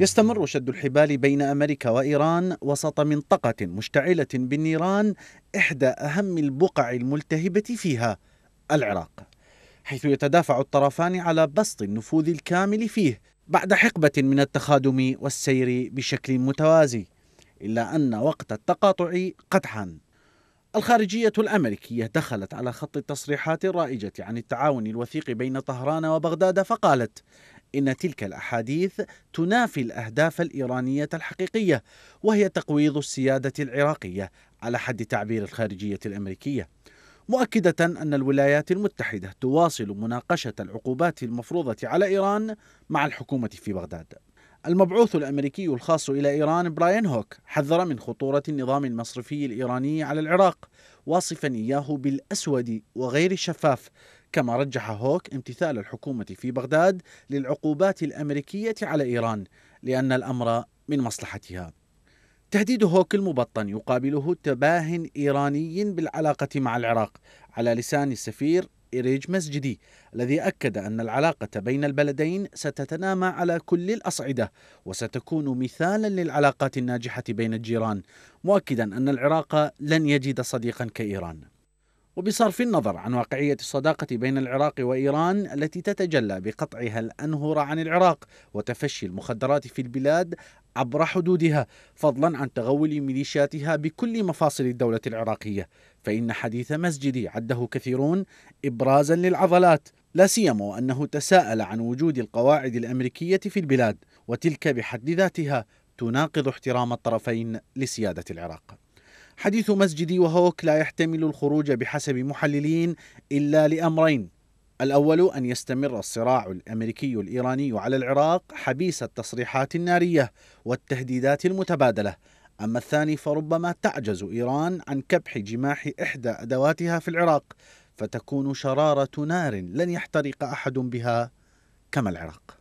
يستمر شد الحبال بين امريكا وايران وسط منطقه مشتعله بالنيران احدى اهم البقع الملتهبه فيها العراق حيث يتدافع الطرفان على بسط النفوذ الكامل فيه بعد حقبه من التخادم والسير بشكل متوازي الا ان وقت التقاطع قد حان الخارجية الأمريكية دخلت على خط التصريحات الرائجة عن التعاون الوثيق بين طهران وبغداد فقالت إن تلك الأحاديث تنافي الأهداف الإيرانية الحقيقية وهي تقويض السيادة العراقية على حد تعبير الخارجية الأمريكية مؤكدة أن الولايات المتحدة تواصل مناقشة العقوبات المفروضة على إيران مع الحكومة في بغداد المبعوث الامريكي الخاص الى ايران براين هوك حذر من خطوره النظام المصرفي الايراني على العراق واصفا اياه بالاسود وغير الشفاف كما رجح هوك امتثال الحكومة في بغداد للعقوبات الأمريكية على إيران لأن الأمر من مصلحتها تهديد هوك المبطن يقابله تباه إيراني بالعلاقة مع العراق على لسان السفير إريج مسجدي الذي أكد أن العلاقة بين البلدين ستتنامى على كل الأصعدة وستكون مثالا للعلاقات الناجحة بين الجيران مؤكدا أن العراق لن يجد صديقا كإيران وبصرف النظر عن واقعية الصداقة بين العراق وإيران التي تتجلى بقطعها الأنهر عن العراق وتفشي المخدرات في البلاد عبر حدودها فضلا عن تغول ميليشياتها بكل مفاصل الدولة العراقية فإن حديث مسجدي عده كثيرون إبرازا للعضلات لا سيما وأنه تساءل عن وجود القواعد الأمريكية في البلاد وتلك بحد ذاتها تناقض احترام الطرفين لسيادة العراق حديث مسجدي وهوك لا يحتمل الخروج بحسب محللين إلا لأمرين الأول أن يستمر الصراع الأمريكي الإيراني على العراق حبيس التصريحات النارية والتهديدات المتبادلة أما الثاني فربما تعجز إيران عن كبح جماح إحدى أدواتها في العراق فتكون شرارة نار لن يحترق أحد بها كما العراق